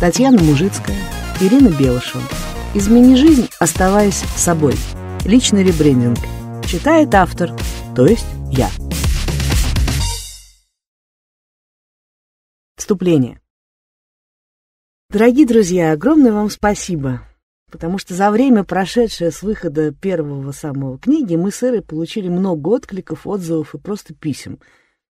Татьяна Мужицкая, Ирина Белышева. «Измени жизнь, оставаясь собой». Личный ребрендинг. Читает автор, то есть я. Вступление. Дорогие друзья, огромное вам спасибо, потому что за время, прошедшее с выхода первого самого книги, мы с Ирой получили много откликов, отзывов и просто писем.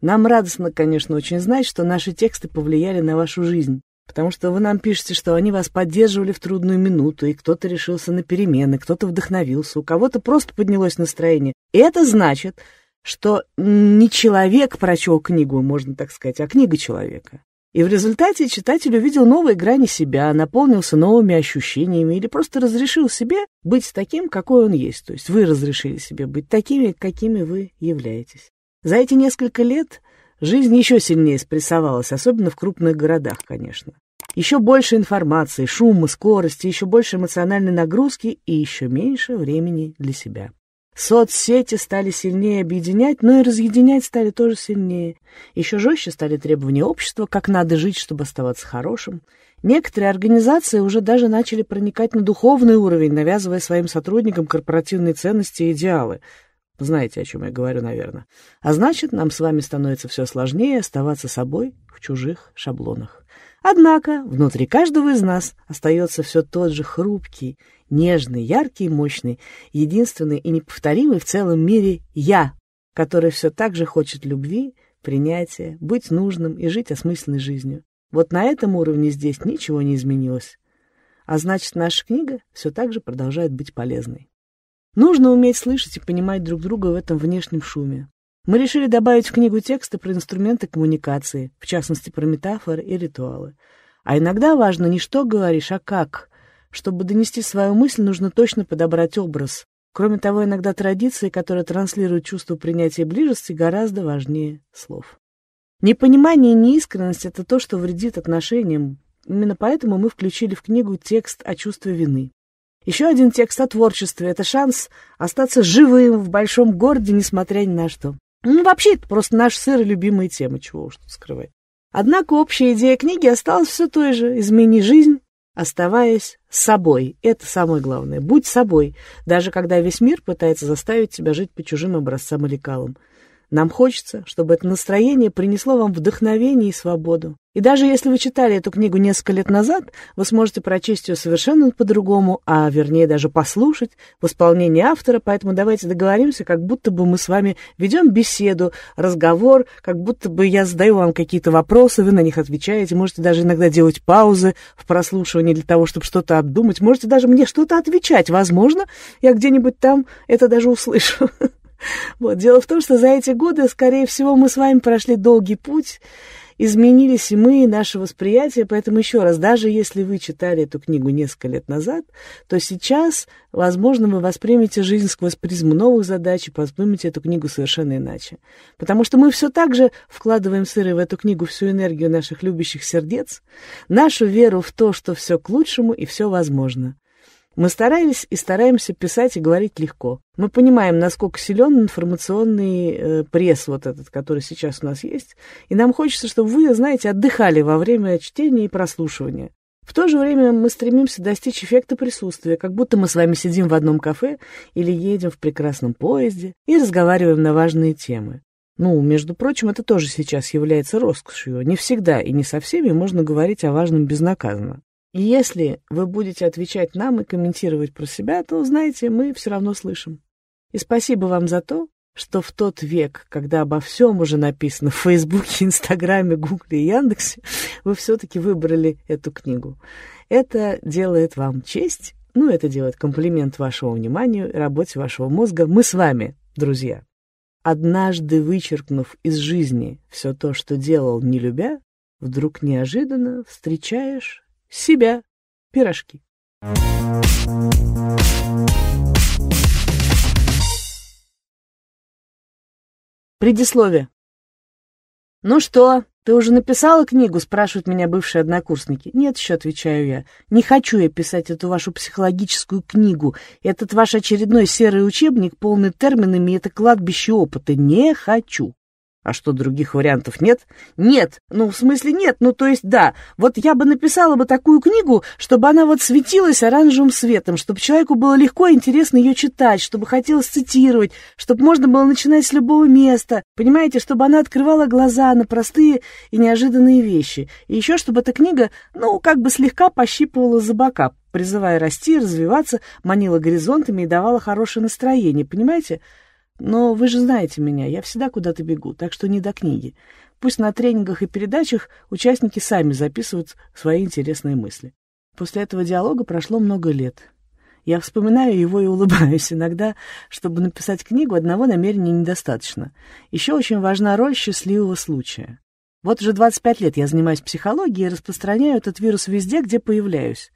Нам радостно, конечно, очень знать, что наши тексты повлияли на вашу жизнь, Потому что вы нам пишете, что они вас поддерживали в трудную минуту, и кто-то решился на перемены, кто-то вдохновился, у кого-то просто поднялось настроение. И это значит, что не человек прочел книгу, можно так сказать, а книга человека. И в результате читатель увидел новые грани себя, наполнился новыми ощущениями или просто разрешил себе быть таким, какой он есть. То есть вы разрешили себе быть такими, какими вы являетесь. За эти несколько лет – Жизнь еще сильнее спрессовалась, особенно в крупных городах, конечно. Еще больше информации, шума, скорости, еще больше эмоциональной нагрузки и еще меньше времени для себя. Соцсети стали сильнее объединять, но и разъединять стали тоже сильнее. Еще жестче стали требования общества, как надо жить, чтобы оставаться хорошим. Некоторые организации уже даже начали проникать на духовный уровень, навязывая своим сотрудникам корпоративные ценности и идеалы – знаете, о чем я говорю, наверное. А значит, нам с вами становится все сложнее оставаться собой в чужих шаблонах. Однако внутри каждого из нас остается все тот же хрупкий, нежный, яркий, мощный, единственный и неповторимый в целом мире «я», который все так же хочет любви, принятия, быть нужным и жить осмысленной жизнью. Вот на этом уровне здесь ничего не изменилось. А значит, наша книга все так же продолжает быть полезной. Нужно уметь слышать и понимать друг друга в этом внешнем шуме. Мы решили добавить в книгу тексты про инструменты коммуникации, в частности, про метафоры и ритуалы. А иногда важно не что говоришь, а как. Чтобы донести свою мысль, нужно точно подобрать образ. Кроме того, иногда традиции, которые транслируют чувство принятия близости, гораздо важнее слов. Непонимание и неискренность — это то, что вредит отношениям. Именно поэтому мы включили в книгу текст о чувстве вины. Еще один текст о творчестве — это шанс остаться живым в большом городе, несмотря ни на что. Ну, вообще, это просто наш сыр и любимые темы, чего уж тут скрывать. Однако общая идея книги осталась все той же. Измени жизнь, оставаясь собой. Это самое главное. Будь собой, даже когда весь мир пытается заставить тебя жить по чужим образцам и лекалам. Нам хочется, чтобы это настроение принесло вам вдохновение и свободу. И даже если вы читали эту книгу несколько лет назад, вы сможете прочесть ее совершенно по-другому, а вернее даже послушать в исполнении автора, поэтому давайте договоримся, как будто бы мы с вами ведем беседу, разговор, как будто бы я задаю вам какие-то вопросы, вы на них отвечаете, можете даже иногда делать паузы в прослушивании для того, чтобы что-то обдумать, можете даже мне что-то отвечать, возможно, я где-нибудь там это даже услышу. Вот, дело в том, что за эти годы, скорее всего, мы с вами прошли долгий путь, изменились и мы, и наше восприятие, поэтому еще раз, даже если вы читали эту книгу несколько лет назад, то сейчас, возможно, вы воспримете жизнь сквозь призму новых задач и воспримете эту книгу совершенно иначе. Потому что мы все так же вкладываем сыры в эту книгу всю энергию наших любящих сердец, нашу веру в то, что все к лучшему и все возможно. Мы старались и стараемся писать и говорить легко. Мы понимаем, насколько силен информационный э, пресс вот этот, который сейчас у нас есть, и нам хочется, чтобы вы, знаете, отдыхали во время чтения и прослушивания. В то же время мы стремимся достичь эффекта присутствия, как будто мы с вами сидим в одном кафе или едем в прекрасном поезде и разговариваем на важные темы. Ну, между прочим, это тоже сейчас является роскошью. Не всегда и не со всеми можно говорить о важном безнаказанно. Если вы будете отвечать нам и комментировать про себя, то, знаете, мы все равно слышим. И спасибо вам за то, что в тот век, когда обо всем уже написано в Фейсбуке, Инстаграме, Гугле и Яндексе, вы все-таки выбрали эту книгу. Это делает вам честь, ну, это делает комплимент вашему вниманию и работе вашего мозга. Мы с вами, друзья. Однажды вычеркнув из жизни все то, что делал, не любя, вдруг неожиданно встречаешь себя пирожки. Предисловие. «Ну что, ты уже написала книгу?» — спрашивают меня бывшие однокурсники. «Нет еще», — отвечаю я. «Не хочу я писать эту вашу психологическую книгу. Этот ваш очередной серый учебник, полный терминами, это кладбище опыта. Не хочу». А что, других вариантов нет? Нет, ну, в смысле нет, ну, то есть да. Вот я бы написала бы такую книгу, чтобы она вот светилась оранжевым светом, чтобы человеку было легко и интересно ее читать, чтобы хотелось цитировать, чтобы можно было начинать с любого места, понимаете, чтобы она открывала глаза на простые и неожиданные вещи. И еще, чтобы эта книга, ну, как бы слегка пощипывала за бока, призывая расти, развиваться, манила горизонтами и давала хорошее настроение, понимаете? Понимаете? Но вы же знаете меня, я всегда куда-то бегу, так что не до книги. Пусть на тренингах и передачах участники сами записывают свои интересные мысли. После этого диалога прошло много лет. Я вспоминаю его и улыбаюсь. Иногда, чтобы написать книгу, одного намерения недостаточно. Еще очень важна роль счастливого случая. Вот уже 25 лет я занимаюсь психологией и распространяю этот вирус везде, где появляюсь,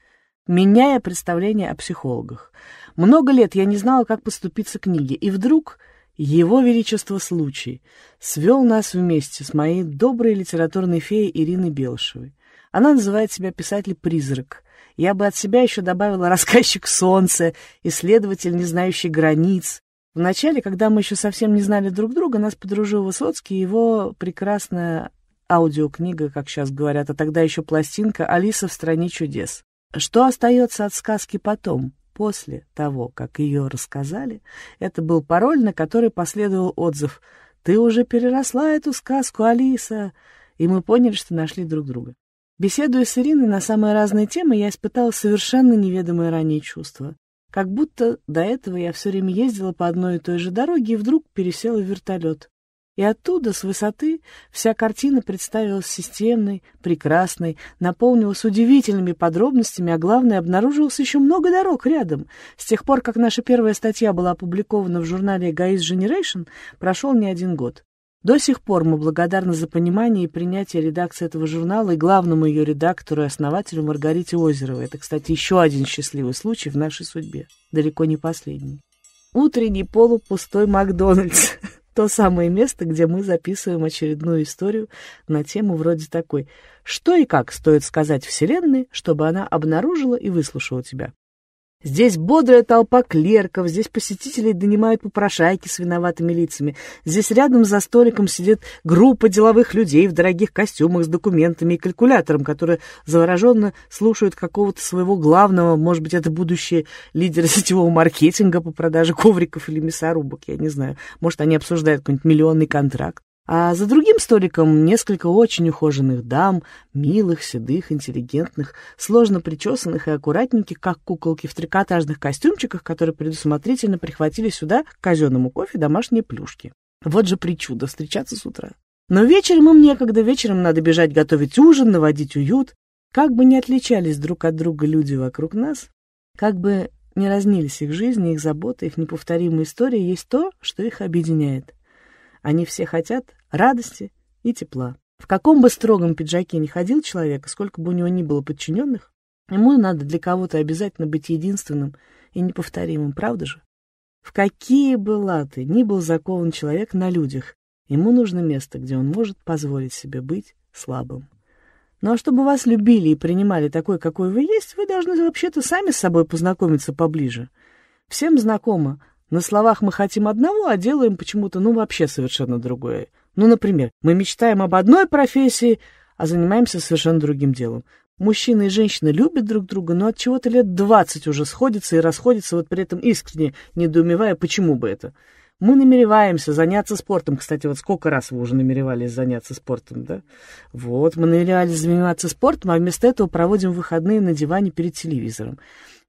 меняя представление о психологах. Много лет я не знала, как поступиться книге, и вдруг его Величество случай свел нас вместе с моей доброй литературной феей Ириной Белшевой. Она называет себя писатель-призрак. Я бы от себя еще добавила рассказчик солнца, исследователь, не знающий границ. Вначале, когда мы еще совсем не знали друг друга, нас подружил Высоцкий и его прекрасная аудиокнига, как сейчас говорят, а тогда еще пластинка «Алиса в стране чудес». Что остается от сказки потом? после того, как ее рассказали, это был пароль, на который последовал отзыв «Ты уже переросла эту сказку, Алиса!» И мы поняли, что нашли друг друга. Беседуя с Ириной на самые разные темы, я испытала совершенно неведомые ранее чувства. Как будто до этого я все время ездила по одной и той же дороге и вдруг пересела в вертолет и оттуда, с высоты, вся картина представилась системной, прекрасной, наполнилась удивительными подробностями, а главное, обнаружилось еще много дорог рядом. С тех пор, как наша первая статья была опубликована в журнале «Эгоист Generation, прошел не один год. До сих пор мы благодарны за понимание и принятие редакции этого журнала и главному ее редактору и основателю Маргарите Озеровой. Это, кстати, еще один счастливый случай в нашей судьбе, далеко не последний. Утренний полупустой Макдональдс. То самое место, где мы записываем очередную историю на тему вроде такой «Что и как стоит сказать Вселенной, чтобы она обнаружила и выслушала тебя?» Здесь бодрая толпа клерков, здесь посетителей донимают попрошайки с виноватыми лицами, здесь рядом за столиком сидит группа деловых людей в дорогих костюмах с документами и калькулятором, которые завороженно слушают какого-то своего главного, может быть, это будущие лидеры сетевого маркетинга по продаже ковриков или мясорубок, я не знаю. Может, они обсуждают какой-нибудь миллионный контракт. А за другим столиком несколько очень ухоженных дам, милых, седых, интеллигентных, сложно причесанных и аккуратненьких, как куколки в трикотажных костюмчиках, которые предусмотрительно прихватили сюда к казенному кофе домашние плюшки. Вот же причуда встречаться с утра. Но вечером им некогда, вечером надо бежать готовить ужин, наводить уют. Как бы ни отличались друг от друга люди вокруг нас, как бы ни разнились их жизни, их заботы, их неповторимые истории, есть то, что их объединяет. Они все хотят радости и тепла. В каком бы строгом пиджаке ни ходил человек, сколько бы у него ни было подчиненных, ему надо для кого-то обязательно быть единственным и неповторимым, правда же? В какие бы латы ни был закован человек на людях, ему нужно место, где он может позволить себе быть слабым. Ну а чтобы вас любили и принимали такой, какой вы есть, вы должны вообще-то сами с собой познакомиться поближе. Всем знакомо на словах мы хотим одного, а делаем почему-то, ну, вообще совершенно другое. Ну, например, мы мечтаем об одной профессии, а занимаемся совершенно другим делом. Мужчина и женщина любят друг друга, но от чего-то лет двадцать уже сходятся и расходятся, вот при этом искренне недоумевая, почему бы это. Мы намереваемся заняться спортом. Кстати, вот сколько раз вы уже намеревались заняться спортом, да? Вот, мы намеревались заниматься спортом, а вместо этого проводим выходные на диване перед телевизором.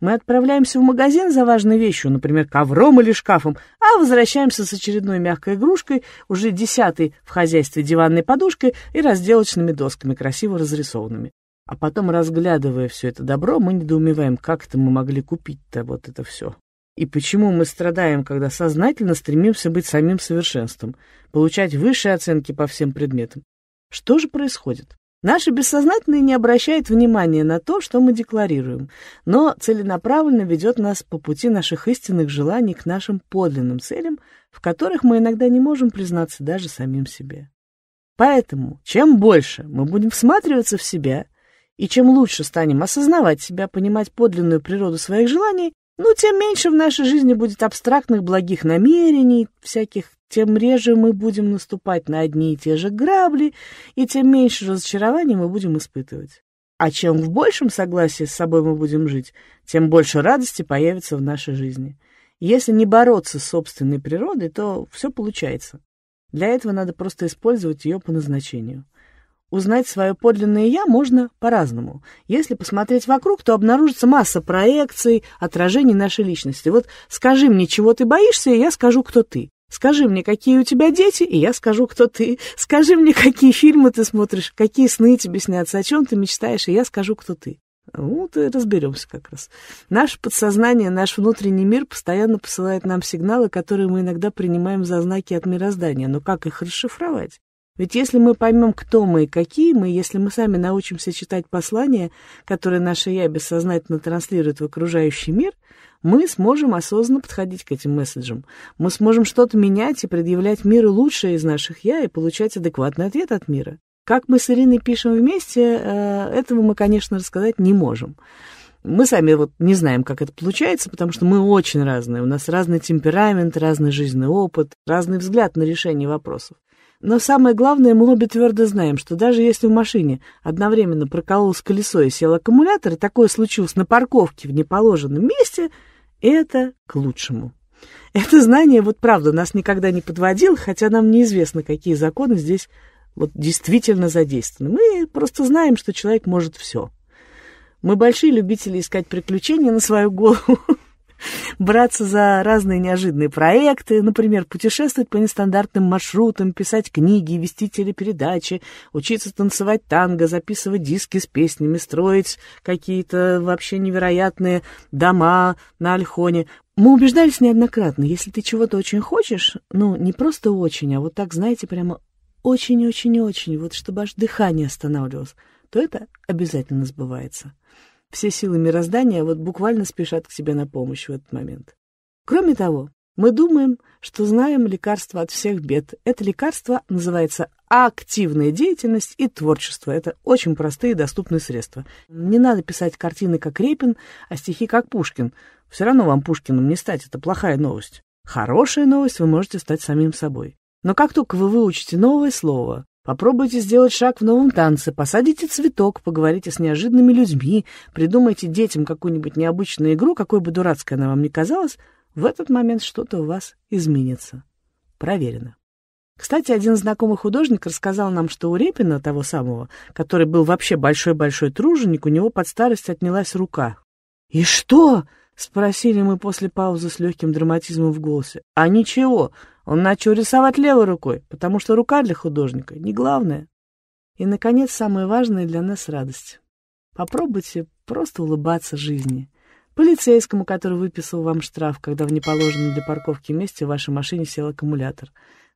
Мы отправляемся в магазин за важной вещью, например, ковром или шкафом, а возвращаемся с очередной мягкой игрушкой, уже десятой в хозяйстве диванной подушкой и разделочными досками, красиво разрисованными. А потом, разглядывая все это добро, мы недоумеваем, как это мы могли купить-то вот это все. И почему мы страдаем, когда сознательно стремимся быть самим совершенством, получать высшие оценки по всем предметам? Что же происходит? Наше бессознательное не обращает внимания на то, что мы декларируем, но целенаправленно ведет нас по пути наших истинных желаний к нашим подлинным целям, в которых мы иногда не можем признаться даже самим себе. Поэтому, чем больше мы будем всматриваться в себя, и чем лучше станем осознавать себя, понимать подлинную природу своих желаний, ну, тем меньше в нашей жизни будет абстрактных благих намерений всяких, тем реже мы будем наступать на одни и те же грабли, и тем меньше разочарований мы будем испытывать. А чем в большем согласии с собой мы будем жить, тем больше радости появится в нашей жизни. Если не бороться с собственной природой, то все получается. Для этого надо просто использовать ее по назначению. Узнать свое подлинное «я» можно по-разному. Если посмотреть вокруг, то обнаружится масса проекций, отражений нашей личности. Вот скажи мне, чего ты боишься, и я скажу, кто ты. Скажи мне, какие у тебя дети, и я скажу, кто ты. Скажи мне, какие фильмы ты смотришь, какие сны тебе снятся, о чем ты мечтаешь, и я скажу, кто ты. Вот и разберемся как раз. Наше подсознание, наш внутренний мир постоянно посылает нам сигналы, которые мы иногда принимаем за знаки от мироздания. Но как их расшифровать? Ведь если мы поймем, кто мы и какие мы, если мы сами научимся читать послания, которые наше «я» бессознательно транслирует в окружающий мир, мы сможем осознанно подходить к этим месседжам. Мы сможем что-то менять и предъявлять миру лучшее из наших «я» и получать адекватный ответ от мира. Как мы с Ириной пишем вместе, э, этого мы, конечно, рассказать не можем. Мы сами вот не знаем, как это получается, потому что мы очень разные. У нас разный темперамент, разный жизненный опыт, разный взгляд на решение вопросов. Но самое главное, мы обе твердо знаем, что даже если в машине одновременно прокололось колесо и сел аккумулятор, и такое случилось на парковке в неположенном месте, это к лучшему. Это знание, вот правда, нас никогда не подводило, хотя нам неизвестно, какие законы здесь вот действительно задействованы. Мы просто знаем, что человек может все. Мы большие любители искать приключения на свою голову, браться за разные неожиданные проекты, например, путешествовать по нестандартным маршрутам, писать книги, вести телепередачи, учиться танцевать танго, записывать диски с песнями, строить какие-то вообще невероятные дома на Альхоне. Мы убеждались неоднократно, если ты чего-то очень хочешь, ну, не просто очень, а вот так, знаете, прямо очень-очень-очень, вот чтобы аж дыхание останавливалось, то это обязательно сбывается. Все силы мироздания вот буквально спешат к тебе на помощь в этот момент. Кроме того, мы думаем, что знаем лекарство от всех бед. Это лекарство называется активная деятельность и творчество. Это очень простые и доступные средства. Не надо писать картины как Репин, а стихи как Пушкин. Все равно вам Пушкиным не стать, это плохая новость. Хорошая новость, вы можете стать самим собой. Но как только вы выучите новое слово, Попробуйте сделать шаг в новом танце, посадите цветок, поговорите с неожиданными людьми, придумайте детям какую-нибудь необычную игру, какой бы дурацкой она вам ни казалась, в этот момент что-то у вас изменится. Проверено. Кстати, один знакомый художник рассказал нам, что у Репина, того самого, который был вообще большой-большой труженик, у него под старость отнялась рука. «И что?» Спросили мы после паузы с легким драматизмом в голосе. А ничего, он начал рисовать левой рукой, потому что рука для художника не главное. И, наконец, самая важная для нас радость. Попробуйте просто улыбаться жизни. Полицейскому, который выписал вам штраф, когда в неположенном для парковки месте в вашей машине сел аккумулятор.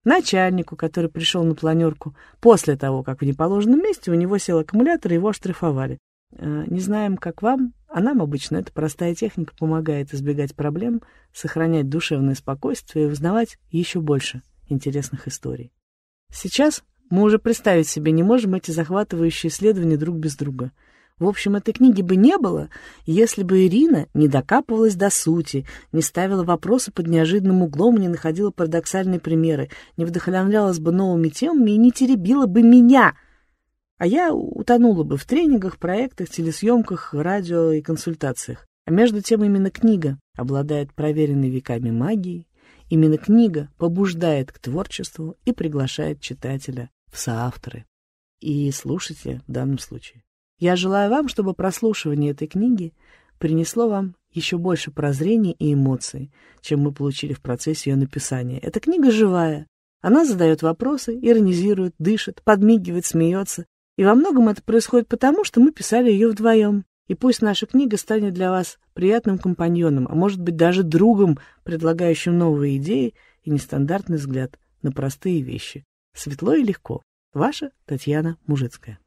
Начальнику, который пришел на планерку после того, как в неположенном месте у него сел аккумулятор и его оштрафовали. Э, не знаем, как вам, а нам обычно эта простая техника помогает избегать проблем, сохранять душевное спокойствие и узнавать еще больше интересных историй. Сейчас мы уже представить себе не можем эти захватывающие исследования друг без друга. В общем, этой книги бы не было, если бы Ирина не докапывалась до сути, не ставила вопросы под неожиданным углом, не находила парадоксальные примеры, не вдохновлялась бы новыми темами и не теребила бы меня — а я утонула бы в тренингах, проектах, телесъемках, радио и консультациях. А между тем именно книга обладает проверенной веками магией, именно книга побуждает к творчеству и приглашает читателя в соавторы. И слушайте в данном случае. Я желаю вам, чтобы прослушивание этой книги принесло вам еще больше прозрений и эмоций, чем мы получили в процессе ее написания. Эта книга живая. Она задает вопросы, иронизирует, дышит, подмигивает, смеется, и во многом это происходит потому, что мы писали ее вдвоем. И пусть наша книга станет для вас приятным компаньоном, а может быть даже другом, предлагающим новые идеи и нестандартный взгляд на простые вещи. Светло и легко. Ваша Татьяна Мужицкая.